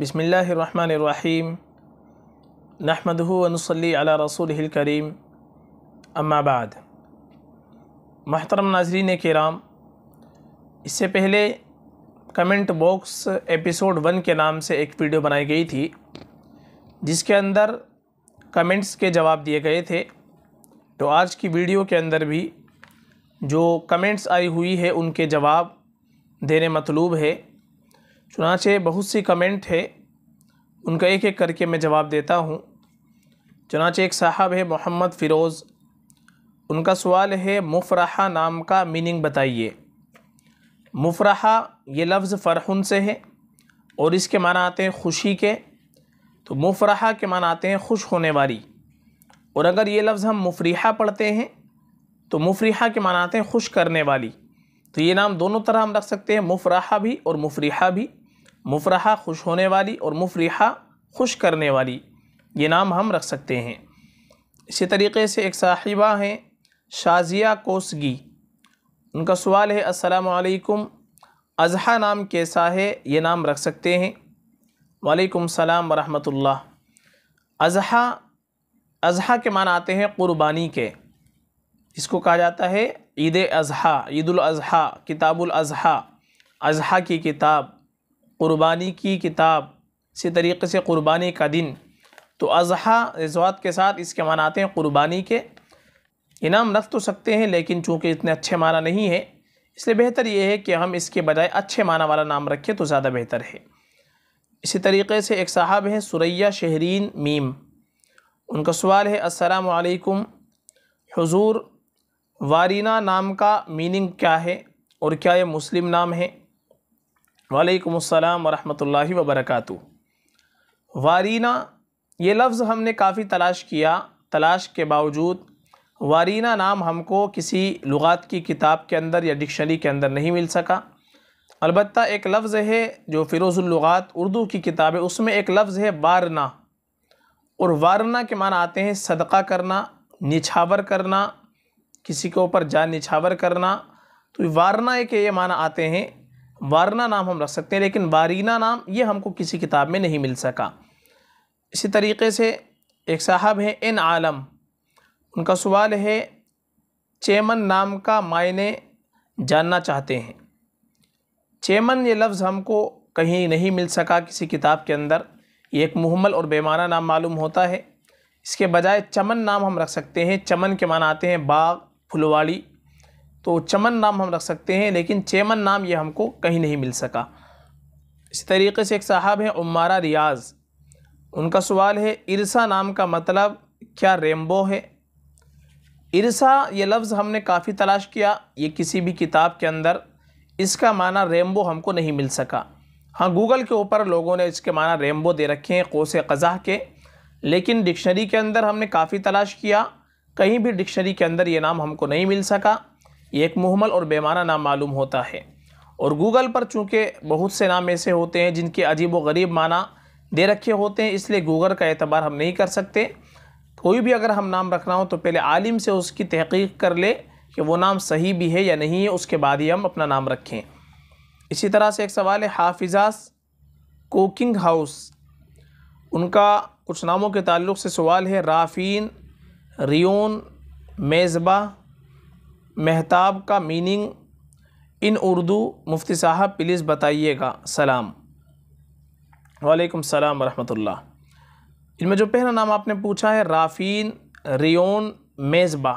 बसमीम नहमदनसली अला रसूल करीम अम्माबाद महतरम नाजरीन कराम इससे पहले कमेंट बॉक्स एपिसोड वन के नाम से एक वीडियो बनाई गई थी जिसके अंदर कमेंट्स के जवाब दिए गए थे तो आज की वीडियो के अंदर भी जो कमेंट्स आई हुई है उनके जवाब देने मतलूब है चुनाचे बहुत सी कमेंट है उनका एक एक करके मैं जवाब देता हूँ चुनाचे एक साहब है मोहम्मद फ़िरोज़ उनका सवाल है मुफरहा नाम का मीनिंग बताइए मुफरहा ये लफ्ज़ फ़रहन से है और इसके माना आते हैं खुशी के तो मुफरहा के माना आते हैं खुश होने वाली और अगर ये लफ्ज़ हम मुफरीहा पढ़ते हैं तो मुफरीहा के माना आते हैं खुश करने वाली तो ये नाम दोनों तरह हम रख सकते हैं मुफराहा भी और मुफरीहा भी मुफरहा खुश होने वाली और मुफरहा खुश करने वाली ये नाम हम रख सकते हैं इसी तरीके से एक साहिबा हैं शाजिया कोसगी उनका सवाल है असलकुम अजहा नाम कैसा है ये नाम रख सकते हैं वालेकुम सलाम वरहमतुल्लाह अजहा अजहा के मान आते हैं क़ुरबानी के इसको कहा जाता है ईद अजहा ईदाजी किताबुल अजहा अजहा की किताब क़ुरबानी की किताब इसी तरीके से क़ुरबानी का दिन तो अजहा रजवात के साथ इसके माना आते हैं क़ुरबानी के इनाम रख तो सकते हैं लेकिन चूँकि इतने अच्छे माना नहीं है इसलिए बेहतर ये है कि हम इसके बजाय अच्छे माना वाला नाम रखें तो ज़्यादा बेहतर है इसी तरीके से एक साहब हैं सुरैया शहरीन मीम उनका सवाल है असलकुम हुजूर वारीना नाम का मीनिंग क्या है और क्या यह मुस्लिम नाम है वालेकुम अस्सलाम वरहमतुल्लाहि वबरकातु वारीना ये लफ्ज़ हमने काफ़ी तलाश किया तलाश के बावजूद वारीना नाम हमको किसी लुगात की किताब के अंदर या डिक्शनरी के अंदर नहीं मिल सका अलबत् एक लफ्ज़ है जो फिरोज़ुलगात उर्दू की किताब है उसमें एक लफ्ज़ है वारना और वारना के मान आते हैं सदका करना निछावर करना किसी के ऊपर जान निछावर करना तो वारना के ये माना आते हैं वारना नाम हम रख सकते हैं लेकिन वारीना नाम ये हमको किसी किताब में नहीं मिल सका इसी तरीके से एक साहब हैं एन आलम उनका सवाल है चेमन नाम का मायने जानना चाहते हैं चेमन ये लफ्ज़ हमको कहीं नहीं मिल सका किसी किताब के अंदर ये एक मुहमल और बेमाना नाम मालूम होता है इसके बजाय चमन नाम हम रख सकते हैं चमन के मान आते हैं बाग फुलवाड़ी तो चमन नाम हम रख सकते हैं लेकिन चेमन नाम ये हमको कहीं नहीं मिल सका इस तरीके से एक साहब हैं उमारा रियाज उनका सवाल है इरसा नाम का मतलब क्या रेमबो है इरसा ये लफ्ज़ हमने काफ़ी तलाश किया ये किसी भी किताब के अंदर इसका माना रेमबो हमको नहीं मिल सका हाँ गूगल के ऊपर लोगों ने इसके माना रेमबो दे रखे हैं कोस कज़ा के लेकिन डिक्शनरी के अंदर हमने काफ़ी तलाश किया कहीं भी डिक्शनरी के अंदर ये नाम हमको नहीं मिल सका ये एक मुहमल और बेमाना नाम मालूम होता है और गूगल पर चूँकि बहुत से नाम ऐसे होते हैं जिनके अजीब व गरीब माना दे रखे होते हैं इसलिए गूगल का एतबार हम नहीं कर सकते कोई भी अगर हम नाम रख रहा हो तो पहले आलिम से उसकी तहकीक कर ले कि वो नाम सही भी है या नहीं है उसके बाद ही हम अपना नाम रखें इसी तरह से एक सवाल है हाफिजास कोकिंग हाउस उनका कुछ नामों के ताल्लुक से सवाल है राफ़ीन रियोन मेज़बा महताब का मीनिंग इन उर्दू मुफ्ती साहब प्लीज़ बताइएगा सलाम वालेकुम सलाम वरहमतुल्लाह इनमें जो पहला नाम आपने पूछा है राफ़ीन रियोन मेज़बा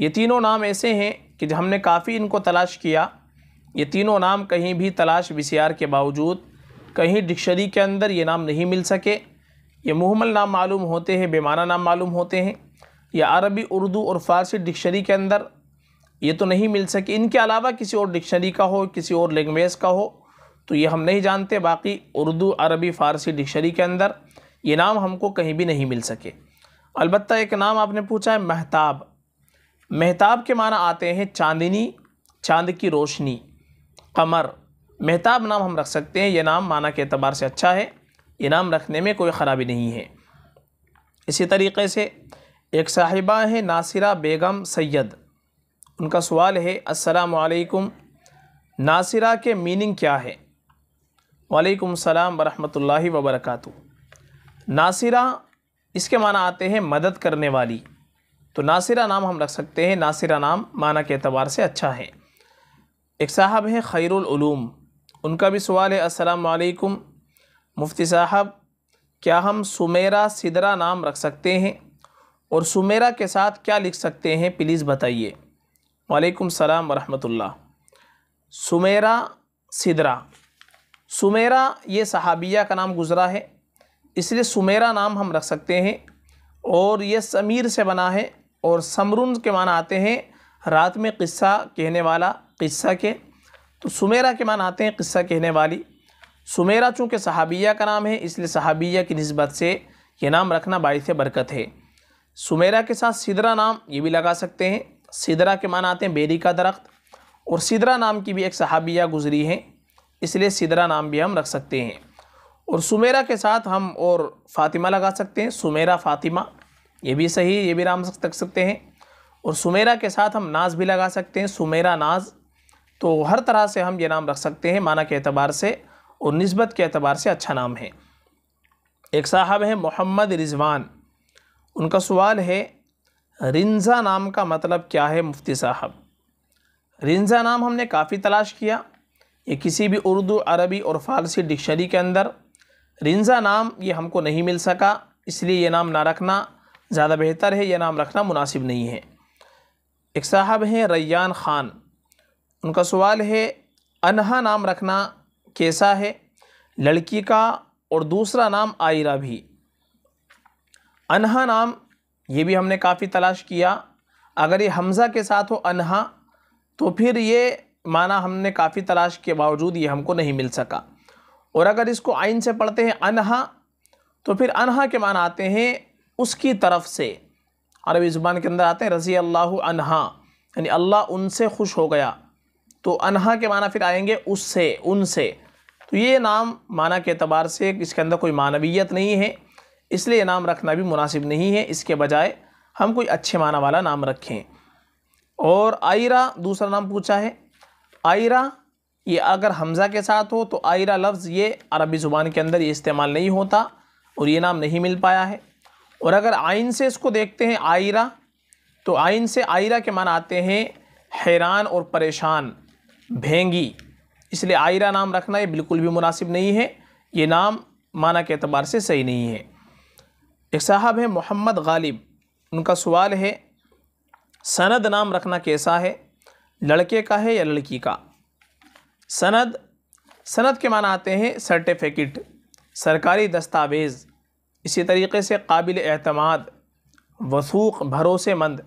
ये तीनों नाम ऐसे हैं कि हमने काफ़ी इनको तलाश किया ये तीनों नाम कहीं भी तलाश विसियार के बावजूद कहीं डिक्शनरी के अंदर ये नाम नहीं मिल सके ये मुहमल नाम मालूम होते हैं बेमाना नाम मालूम होते हैं या अरबी उर्दू और फ़ारसी डिक्शनरी के अंदर ये तो नहीं मिल सके इनके अलावा किसी और डिक्शनरी का हो किसी और लैंग्वेज का हो तो ये हम नहीं जानते बाकी उर्दू अरबी फ़ारसी डिक्शनरी के अंदर ये नाम हमको कहीं भी नहीं मिल सके अलबत् एक नाम आपने पूछा है महताब महताब के माना आते हैं चांदनी चांद की रोशनी कमर महताब नाम हम रख सकते हैं यह नाम माना के अतबार से अच्छा है ये नाम रखने में कोई ख़राबी नहीं है इसी तरीके से एक साहिबा हैं नासिरा बेगम सैद उनका सवाल है वालेकुम नासिरा के मीनिंग क्या है वालेकुम सलाम वरहमतुल्लाहि वबरकत नासिरा इसके माना आते हैं मदद करने वाली तो नासिरा नाम हम रख सकते हैं नासिरा नाम माना के अतबार से अच्छा है एक साहब हैं खैरूम उनका भी सवाल है असलकुम मुफ्ती साहब क्या हम सुमेरा सिदरा नाम रख सकते हैं और सुमेरा के साथ क्या लिख सकते हैं प्लीज़ बताइए वालेकुम सलाम वरहमतुल्ला सुमेरा सिदरा सुमेरा ये सहाबिया का नाम गुज़रा है इसलिए सुमेरा नाम हम रख सकते हैं और ये समीर से बना है और समरुन के माना आते हैं रात में क़स्सा कहने वाला क़स्सा के तो सुमेरा के माना आते हैं क़स्सा कहने वाली सुमेरा चूँकि सहाबिया का नाम है इसलिए सहाबिया की नस्बत से ये नाम रखना बायस बरकत है सुमेरा के साथ सिदरा नाम ये भी लगा सकते हैं सिदरा के माना आते हैं बेरी का दरख्त और सिदरा नाम की भी एक सहाबिया गुजरी है इसलिए सिदरा नाम भी हम रख सकते हैं और सुमेरा के साथ हम और फातिमा लगा सकते हैं सुमेरा फातिमा ये भी सही ये भी नाम रख सकते हैं और सुमेरा के साथ हम नाज भी लगा सकते हैं सुमेरा नाज तो हर तरह से हम ये नाम रख सकते हैं माना के अतबार से और नस्बत के अतबार से अच्छा नाम है एक साहब हैं मोहम्मद रिजवान उनका सवाल है रिंजा नाम का मतलब क्या है मुफ्ती साहब रिंजा नाम हमने काफ़ी तलाश किया ये किसी भी उर्दू अरबी और फ़ारसी डिक्शनरी के अंदर रिंजा नाम ये हमको नहीं मिल सका इसलिए यह नाम ना रखना ज़्यादा बेहतर है यह नाम रखना मुनासिब नहीं है एक साहब हैं रैयान ख़ान उनका सवाल है अनहा नाम रखना कैसा है लड़की का और दूसरा नाम आयरा भी अनहा नाम ये भी हमने काफ़ी तलाश किया अगर ये हमज़ा के साथ हो अनहा तो फिर ये माना हमने काफ़ी तलाश के बावजूद ये हमको नहीं मिल सका और अगर इसको आइन से पढ़ते हैं अनहा तो फिर अनहा के माना आते हैं उसकी तरफ से अरबी ज़ुबान के अंदर आते हैं रज़ी अल्लाह अनहा यानी अल्लाह उनसे खुश हो गया तो अनहा के माना फिर आएंगे उससे उनसे तो ये नाम माना के अतबार से इसके अंदर कोई मानवीयत नहीं है इसलिए नाम रखना भी मुनासिब नहीं है इसके बजाय हम कोई अच्छे माना वाला नाम रखें और आयरा दूसरा नाम पूछा है आयरा ये अगर हमज़ा के साथ हो तो आयरा लफ्ज़ ये अरबी ज़ुबान के अंदर ये इस्तेमाल नहीं होता और ये नाम नहीं मिल पाया है और अगर आइन से इसको देखते हैं आयरा तो आइन से आयरा के माना आते हैं हैरान और परेशान भेंगी इसलिए आयरा नाम रखना ये बिल्कुल भी मुनासिब नहीं है ये नाम माना के अतबार से सही नहीं है एक साहब हैं मोहम्मद गालिब उनका सवाल है सनद नाम रखना कैसा है लड़के का है या लड़की का सनद सनद के माना आते हैं सर्टिफिकेट सरकारी दस्तावेज़ इसी तरीके से काबिल अतमाद वसूख भरोसेमंद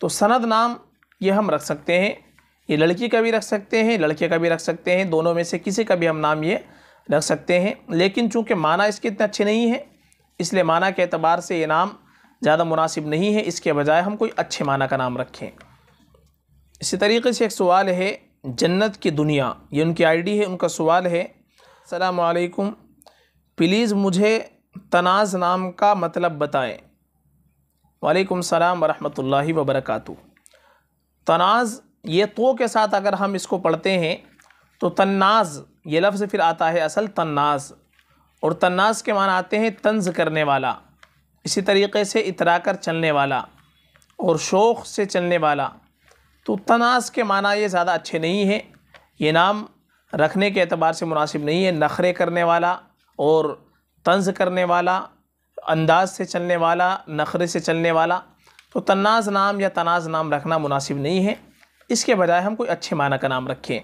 तो सनद नाम ये हम रख सकते हैं ये लड़की का भी रख सकते हैं लड़के का भी रख सकते हैं दोनों में से किसी का भी हम नाम ये रख सकते हैं लेकिन चूँकि माना इसके इतने अच्छे नहीं है इसलिए माना के अतबार से ये नाम ज़्यादा मुनासिब नहीं है इसके बजाय हम कोई अच्छे माना का नाम रखें इसी तरीके से एक सवाल है जन्नत की दुनिया ये उनकी आईडी है उनका सवाल है सलामकुम प्लीज़ मुझे तनाज़ नाम का मतलब बताएं वालेकुम सलाम वरहमतुल्लाहि वबरकातु तनाज़ ये तो के साथ अगर हम इसको पढ़ते हैं तो तन्नाज ये लफ्ज़ फिर आता है असल तन्नाज और तन्नास के माना आते हैं तंज करने वाला इसी तरीके से इतरा कर चलने वाला और शोख से चलने वाला तो तनास के माना ये ज़्यादा अच्छे नहीं हैं ये नाम रखने के अतबार से मुनासिब नहीं है नखरे करने वाला और तंज करने वाला अंदाज से चलने वाला नखरे से चलने वाला तो तनाज नाम या तनाज नाम रखना मुनासिब नहीं है इसके बजाय हम कोई अच्छे माना का नाम रखें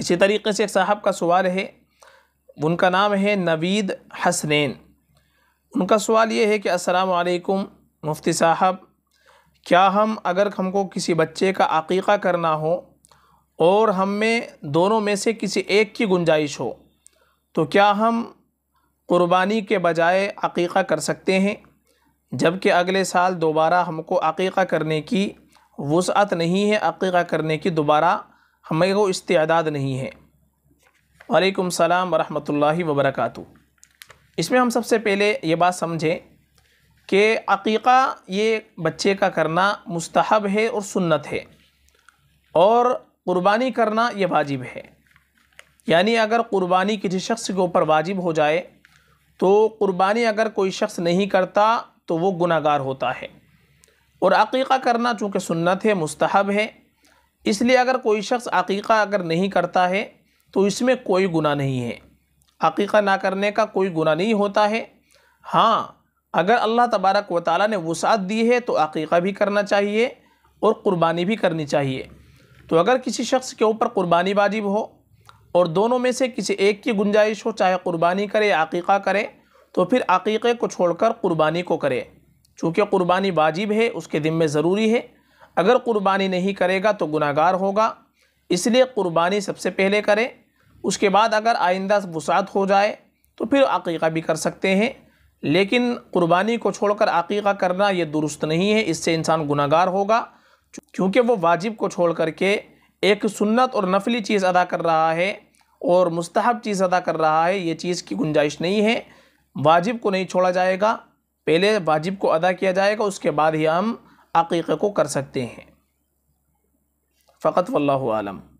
इसी तरीके से एक साहब का सवाल है उनका नाम है नवीद हसनैन उनका सवाल ये है कि अस्सलाम वालेकुम मुफ्ती साहब क्या हम अगर हमको किसी बच्चे का अकीक़ा करना हो और हम में दोनों में से किसी एक की गुंजाइश हो तो क्या हम क़ुरबानी के बजाय अकीक़ा कर सकते हैं जबकि अगले साल दोबारा हमको अकीक़ा करने की वसअत नहीं है अकीक़ा करने की दोबारा हमें को इस्तेदाद नहीं है वालेकुम सलाम वरहमतुल्लाहि वबरकातु इसमें हम सबसे पहले ये बात समझें कि अकीक़ा ये बच्चे का करना मुस्तहब है और सुन्नत है और क़ुरबानी करना ये वाजिब है यानी अगर क़ुरबानी किसी शख्स के ऊपर वाजिब हो जाए तो क़ुरबानी अगर कोई शख्स नहीं करता तो वो गुनागार होता है और अकीक़ा करना चूँकि सुन्नत है मुस्तहब है इसलिए अगर कोई शख्स अकीक़ा अगर नहीं करता है तो इसमें कोई गुना नहीं है अकीक़ा ना करने का कोई गुना नहीं होता है हाँ अगर अल्लाह तबारक व ताली ने वसात दी है तो अकीक़ा भी करना चाहिए और क़ुरबानी भी करनी चाहिए तो अगर किसी शख्स के ऊपर क़ुरबानी वाजिब हो और दोनों में से किसी एक की गुंजाइश हो चाहे क़ुरबानी करे या अकीक़ा करे तो फिर अकीक़े को छोड़कर क़ुरबानी को करे चूँकि क़ुरबानी वाजिब है उसके ज़िम्मे ज़रूरी है अगर क़ुरबानी नहीं करेगा तो गुनागार होगा इसलिए क़ुरबानी सबसे पहले करें उसके बाद अगर आइंदा वसात हो जाए तो फिर अकीक़ा भी कर सकते हैं लेकिन क़ुरबानी को छोड़कर अकीक़ा करना ये दुरुस्त नहीं है इससे इंसान गुनागार होगा क्योंकि वो वाजिब को छोड़ कर के एक सुन्नत और नफली चीज़ अदा कर रहा है और मुस्तहब चीज़ अदा कर रहा है ये चीज़ की गुंजाइश नहीं है वाजिब को नहीं छोड़ा जाएगा पहले वाजिब को अदा किया जाएगा उसके बाद ही हम अकीक़े को कर सकते हैं फ़कत वल्लम आलम